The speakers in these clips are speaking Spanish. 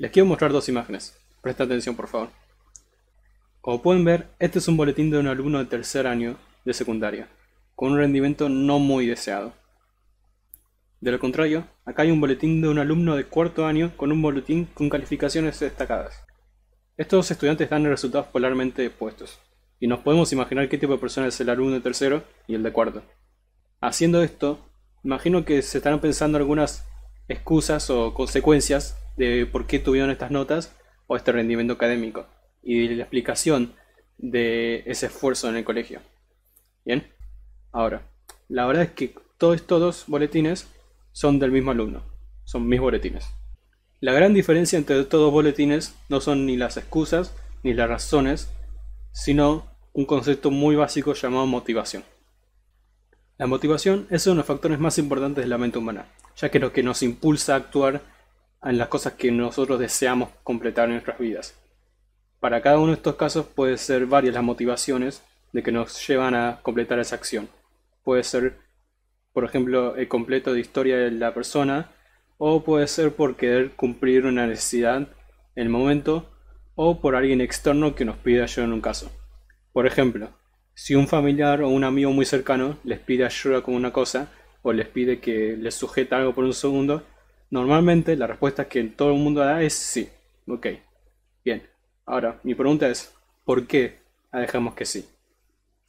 Les quiero mostrar dos imágenes. Presta atención, por favor. Como pueden ver, este es un boletín de un alumno de tercer año de secundaria, con un rendimiento no muy deseado. De lo contrario, acá hay un boletín de un alumno de cuarto año con un boletín con calificaciones destacadas. Estos estudiantes dan resultados polarmente opuestos, y nos podemos imaginar qué tipo de persona es el alumno de tercero y el de cuarto. Haciendo esto, imagino que se estarán pensando algunas excusas o consecuencias de por qué tuvieron estas notas o este rendimiento académico y de la explicación de ese esfuerzo en el colegio. Bien, ahora, la verdad es que todos estos dos boletines son del mismo alumno, son mis boletines. La gran diferencia entre estos dos boletines no son ni las excusas ni las razones, sino un concepto muy básico llamado motivación. La motivación es uno de los factores más importantes de la mente humana, ya que lo que nos impulsa a actuar en las cosas que nosotros deseamos completar en nuestras vidas. Para cada uno de estos casos puede ser varias las motivaciones de que nos llevan a completar esa acción. Puede ser, por ejemplo, el completo de historia de la persona, o puede ser por querer cumplir una necesidad en el momento, o por alguien externo que nos pide ayuda en un caso. Por ejemplo, si un familiar o un amigo muy cercano les pide ayuda con una cosa, o les pide que les sujeta algo por un segundo, Normalmente la respuesta que todo el mundo da es sí. Ok, bien. Ahora, mi pregunta es, ¿por qué dejamos que sí?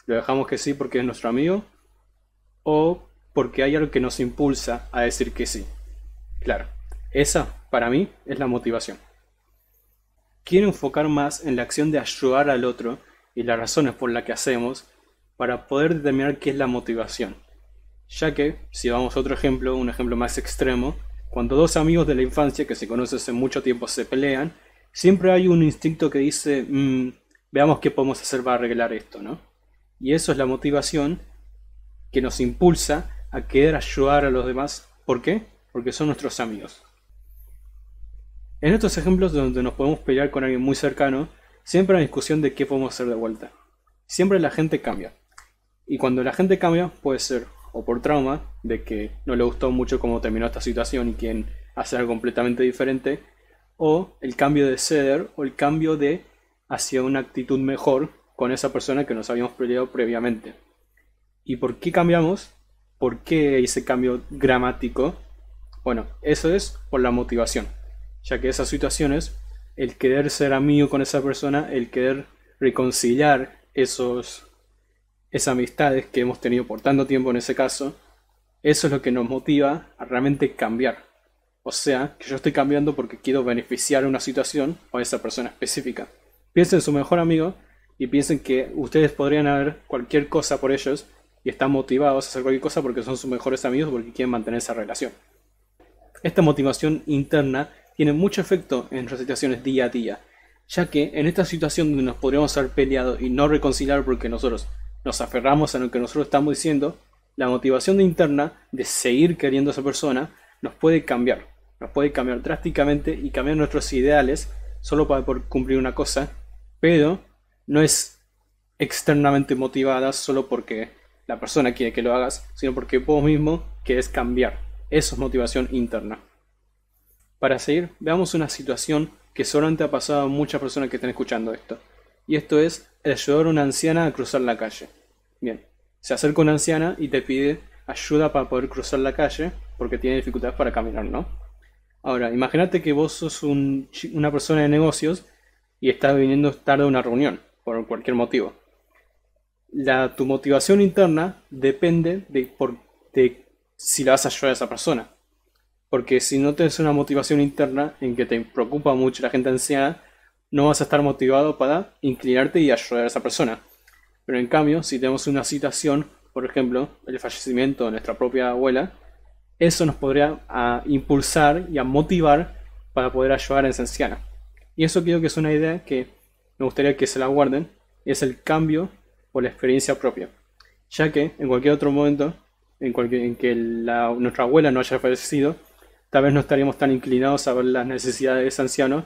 ¿Lo dejamos que sí porque es nuestro amigo? ¿O porque hay algo que nos impulsa a decir que sí? Claro, esa, para mí, es la motivación. Quiero enfocar más en la acción de ayudar al otro y las razones por las que hacemos para poder determinar qué es la motivación. Ya que, si vamos a otro ejemplo, un ejemplo más extremo, cuando dos amigos de la infancia que se conocen hace mucho tiempo se pelean, siempre hay un instinto que dice, mm, veamos qué podemos hacer para arreglar esto, ¿no? Y eso es la motivación que nos impulsa a querer ayudar a los demás. ¿Por qué? Porque son nuestros amigos. En estos ejemplos donde nos podemos pelear con alguien muy cercano, siempre hay discusión de qué podemos hacer de vuelta. Siempre la gente cambia. Y cuando la gente cambia, puede ser o por trauma, de que no le gustó mucho cómo terminó esta situación y quieren hacer algo completamente diferente, o el cambio de ceder o el cambio de hacia una actitud mejor con esa persona que nos habíamos peleado previamente. ¿Y por qué cambiamos? ¿Por qué ese cambio gramático? Bueno, eso es por la motivación, ya que esas situaciones, el querer ser amigo con esa persona, el querer reconciliar esos esas amistades que hemos tenido por tanto tiempo en ese caso, eso es lo que nos motiva a realmente cambiar. O sea, que yo estoy cambiando porque quiero beneficiar una situación o a esa persona específica. Piensen en su mejor amigo y piensen que ustedes podrían hacer cualquier cosa por ellos y están motivados a hacer cualquier cosa porque son sus mejores amigos porque quieren mantener esa relación. Esta motivación interna tiene mucho efecto en nuestras situaciones día a día, ya que en esta situación donde nos podríamos haber peleado y no reconciliar porque nosotros nos aferramos a lo que nosotros estamos diciendo, la motivación interna de seguir queriendo a esa persona nos puede cambiar, nos puede cambiar drásticamente y cambiar nuestros ideales solo para cumplir una cosa, pero no es externamente motivada solo porque la persona quiere que lo hagas, sino porque vos mismo querés cambiar. Eso es motivación interna. Para seguir, veamos una situación que solamente ha pasado a muchas personas que están escuchando esto. Y esto es el ayudar a una anciana a cruzar la calle. Bien, se acerca una anciana y te pide ayuda para poder cruzar la calle porque tiene dificultades para caminar, ¿no? Ahora, imagínate que vos sos una persona de negocios y estás viniendo tarde a una reunión, por cualquier motivo. La, tu motivación interna depende de, de si la vas a ayudar a esa persona. Porque si no tienes una motivación interna en que te preocupa mucho la gente anciana, no vas a estar motivado para inclinarte y ayudar a esa persona. Pero en cambio, si tenemos una situación, por ejemplo, el fallecimiento de nuestra propia abuela, eso nos podría ah, impulsar y a motivar para poder ayudar a esa anciana. Y eso creo que es una idea que me gustaría que se la guarden, es el cambio por la experiencia propia. Ya que en cualquier otro momento, en, cualquier, en que nuestra abuela no haya fallecido, tal vez no estaríamos tan inclinados a ver las necesidades de ese anciano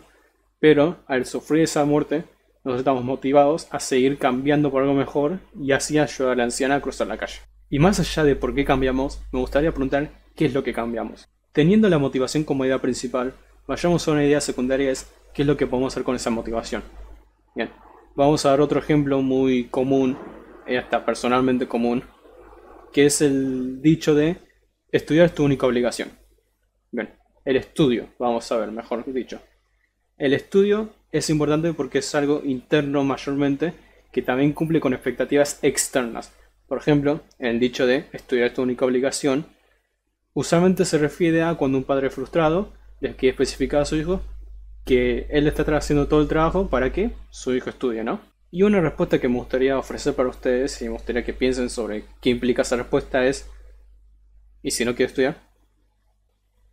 pero al sufrir esa muerte, nos estamos motivados a seguir cambiando por algo mejor y así ayudar a la anciana a cruzar la calle. Y más allá de por qué cambiamos, me gustaría preguntar qué es lo que cambiamos. Teniendo la motivación como idea principal, vayamos a una idea secundaria es qué es lo que podemos hacer con esa motivación. Bien, vamos a dar otro ejemplo muy común, eh, hasta personalmente común, que es el dicho de estudiar es tu única obligación. Bien, el estudio, vamos a ver, mejor dicho. El estudio es importante porque es algo interno mayormente que también cumple con expectativas externas. Por ejemplo, en el dicho de estudiar es tu única obligación, usualmente se refiere a cuando un padre frustrado le quiere especificar a su hijo que él está haciendo todo el trabajo para que su hijo estudie, ¿no? Y una respuesta que me gustaría ofrecer para ustedes y me gustaría que piensen sobre qué implica esa respuesta es, ¿y si no quiere estudiar?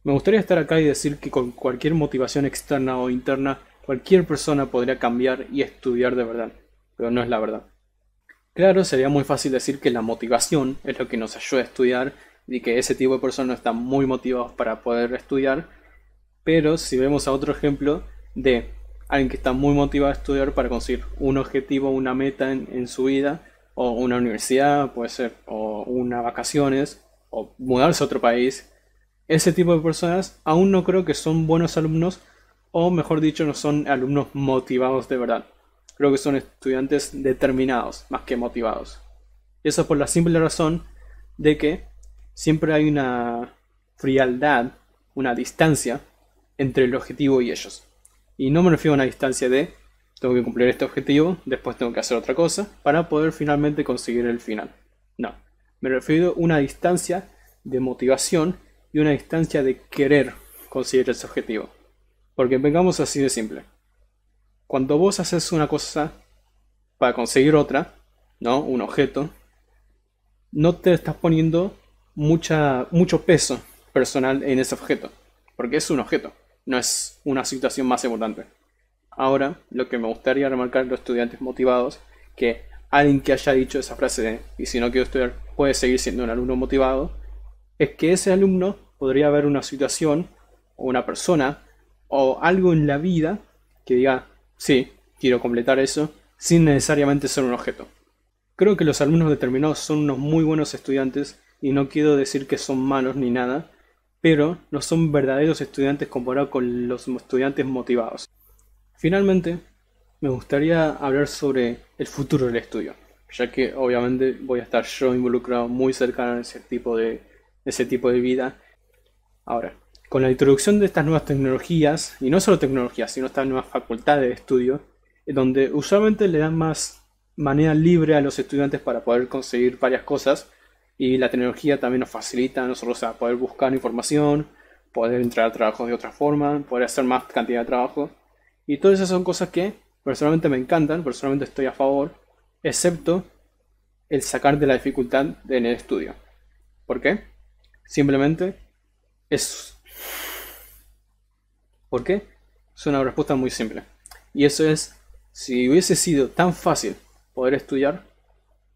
Me gustaría estar acá y decir que con cualquier motivación externa o interna, cualquier persona podría cambiar y estudiar de verdad, pero no es la verdad. Claro, sería muy fácil decir que la motivación es lo que nos ayuda a estudiar y que ese tipo de personas están muy motivados para poder estudiar, pero si vemos a otro ejemplo de alguien que está muy motivado a estudiar para conseguir un objetivo, una meta en, su vida, o una universidad, puede ser, o unas vacaciones, o mudarse a otro país, ese tipo de personas aún no creo que son buenos alumnos o mejor dicho no son alumnos motivados de verdad. Creo que son estudiantes determinados más que motivados. Y eso por la simple razón de que siempre hay una frialdad, una distancia entre el objetivo y ellos. Y no me refiero a una distancia de tengo que cumplir este objetivo, después tengo que hacer otra cosa para poder finalmente conseguir el final. No, me refiero a una distancia de motivación y una distancia de querer conseguir ese objetivo. Porque vengamos así de simple. Cuando vos haces una cosa para conseguir otra, ¿no? Un objeto, no te estás poniendo mucha, mucho peso personal en ese objeto. Porque es un objeto, no es una situación más importante. Ahora, lo que me gustaría remarcar los estudiantes motivados, que alguien que haya dicho esa frase de, y si no quiero estudiar, puede seguir siendo un alumno motivado, es que ese alumno podría ver una situación o una persona o algo en la vida que diga, sí, quiero completar eso, sin necesariamente ser un objeto. Creo que los alumnos determinados son unos muy buenos estudiantes y no quiero decir que son malos ni nada, pero no son verdaderos estudiantes comparado con los estudiantes motivados. Finalmente, me gustaría hablar sobre el futuro del estudio, ya que obviamente voy a estar yo involucrado muy cercano en ese tipo de ese tipo de vida. Ahora, con la introducción de estas nuevas tecnologías, y no solo tecnologías, sino estas nuevas facultades de estudio, donde usualmente le dan más manera libre a los estudiantes para poder conseguir varias cosas, y la tecnología también nos facilita a nosotros a poder buscar información, poder entrar a trabajos de otra forma, poder hacer más cantidad de trabajo, y todas esas son cosas que personalmente me encantan, personalmente estoy a favor, excepto el sacar de la dificultad en el estudio. ¿Por qué? Simplemente es. ¿Por qué? Es una respuesta muy simple. Y eso es, si hubiese sido tan fácil poder estudiar,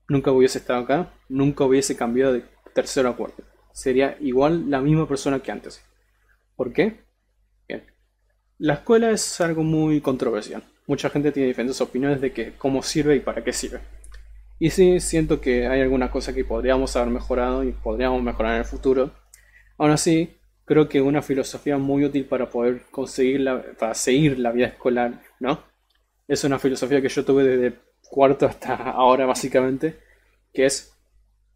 nunca hubiese estado acá, nunca hubiese cambiado de tercero a cuarto. Sería igual la misma persona que antes. ¿Por qué? Bien. La escuela es algo muy controversial. Mucha gente tiene diferentes opiniones de que cómo sirve y para qué sirve. Y sí, siento que hay alguna cosa que podríamos haber mejorado y podríamos mejorar en el futuro. Aún así, creo que una filosofía muy útil para poder conseguir para seguir la vida escolar, ¿no? Es una filosofía que yo tuve desde cuarto hasta ahora básicamente, que es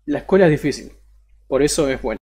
la escuela es difícil, por eso es buena.